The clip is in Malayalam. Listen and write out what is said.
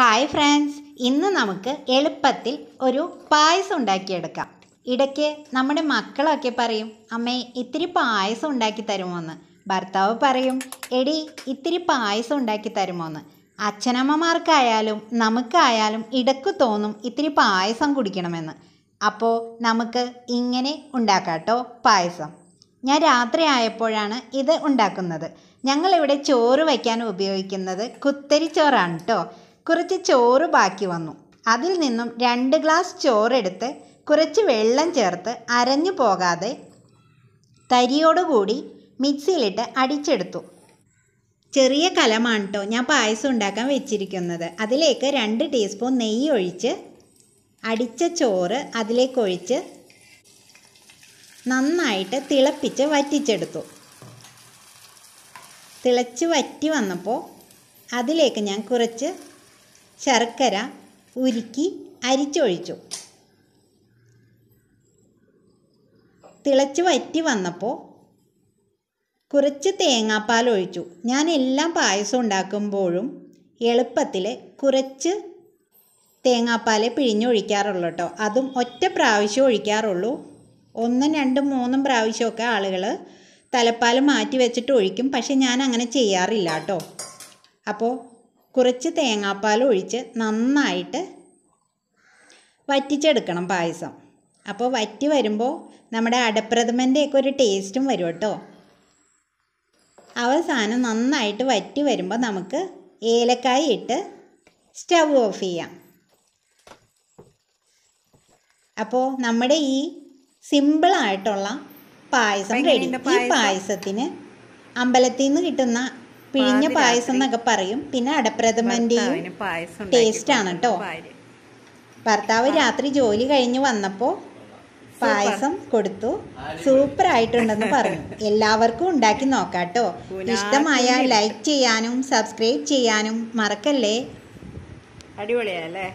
ഹായ് ഫ്രണ്ട്സ് ഇന്ന് നമുക്ക് എളുപ്പത്തിൽ ഒരു പായസം ഉണ്ടാക്കിയെടുക്കാം ഇടയ്ക്ക് നമ്മുടെ മക്കളൊക്കെ പറയും അമ്മേ ഇത്തിരി പായസം ഉണ്ടാക്കി തരുമോന്ന് ഭർത്താവ് പറയും എടി ഇത്തിരി പായസം ഉണ്ടാക്കി തരുമോന്ന് അച്ഛനമ്മമാർക്കായാലും നമുക്കായാലും ഇടയ്ക്ക് തോന്നും ഇത്തിരി പായസം കുടിക്കണമെന്ന് അപ്പോൾ നമുക്ക് ഇങ്ങനെ ഉണ്ടാക്കാട്ടോ പായസം ഞാൻ രാത്രി ആയപ്പോഴാണ് ഇത് ഉണ്ടാക്കുന്നത് ഞങ്ങളിവിടെ ചോറ് വയ്ക്കാൻ ഉപയോഗിക്കുന്നത് കുത്തരിച്ചോറാണ് കേട്ടോ കുറച്ച് ചോറ് ബാക്കി വന്നു അതിൽ നിന്നും രണ്ട് ഗ്ലാസ് ചോറെടുത്ത് കുറച്ച് വെള്ളം ചേർത്ത് അരഞ്ഞു പോകാതെ തരിയോടുകൂടി മിക്സിയിലിട്ട് അടിച്ചെടുത്തു ചെറിയ കലമാണ് കേട്ടോ ഞാൻ പായസം ഉണ്ടാക്കാൻ വെച്ചിരിക്കുന്നത് അതിലേക്ക് രണ്ട് ടീസ്പൂൺ നെയ്യ് ഒഴിച്ച് അടിച്ച ചോറ് അതിലേക്ക് ഒഴിച്ച് നന്നായിട്ട് തിളപ്പിച്ച് വറ്റിച്ചെടുത്തു തിളച്ച് വറ്റി വന്നപ്പോൾ അതിലേക്ക് ഞാൻ കുറച്ച് ശർക്കര ഉരുക്കി അരിച്ചൊഴിച്ചു തിളച്ച് വറ്റി വന്നപ്പോൾ കുറച്ച് തേങ്ങാപ്പാൽ ഒഴിച്ചു ഞാൻ എല്ലാം പായസം ഉണ്ടാക്കുമ്പോഴും എളുപ്പത്തിൽ കുറച്ച് തേങ്ങാപ്പാലേ പിഴിഞ്ഞൊഴിക്കാറുള്ളൂ കേട്ടോ അതും ഒറ്റ പ്രാവശ്യം ഒഴിക്കാറുള്ളൂ ഒന്നും രണ്ടും മൂന്നും പ്രാവശ്യമൊക്കെ ആളുകൾ തലപ്പാൽ മാറ്റി വെച്ചിട്ട് ഒഴിക്കും പക്ഷെ ഞാൻ അങ്ങനെ ചെയ്യാറില്ല കേട്ടോ അപ്പോൾ കുറച്ച് തേങ്ങാപ്പാൽ ഒഴിച്ച് നന്നായിട്ട് വറ്റിച്ചെടുക്കണം പായസം അപ്പോൾ വറ്റി വരുമ്പോൾ നമ്മുടെ അടപ്രഥമൻ്റെയൊക്കെ ഒരു ടേസ്റ്റും വരും കേട്ടോ അവസാനം നന്നായിട്ട് വറ്റി വരുമ്പോൾ നമുക്ക് ഏലക്കായ ഇട്ട് സ്റ്റവ് ഓഫ് ചെയ്യാം അപ്പോൾ നമ്മുടെ ഈ സിമ്പിളായിട്ടുള്ള പായസം റെഡി ഈ പായസത്തിന് അമ്പലത്തിൽ നിന്ന് കിട്ടുന്ന പിഴിഞ്ഞ പായസം എന്നൊക്കെ പറയും പിന്നെ അടപ്രഥമൻ്റെയും ടേസ്റ്റ് ആണ് കേട്ടോ ഭർത്താവ് രാത്രി ജോലി കഴിഞ്ഞ് വന്നപ്പോൾ പായസം കൊടുത്തു സൂപ്പർ ആയിട്ടുണ്ടെന്ന് പറഞ്ഞു എല്ലാവർക്കും ഉണ്ടാക്കി നോക്കാട്ടോ ഇഷ്ടമായ ലൈക്ക് ചെയ്യാനും സബ്സ്ക്രൈബ് ചെയ്യാനും മറക്കല്ലേ അടിപൊളിയല്ലേ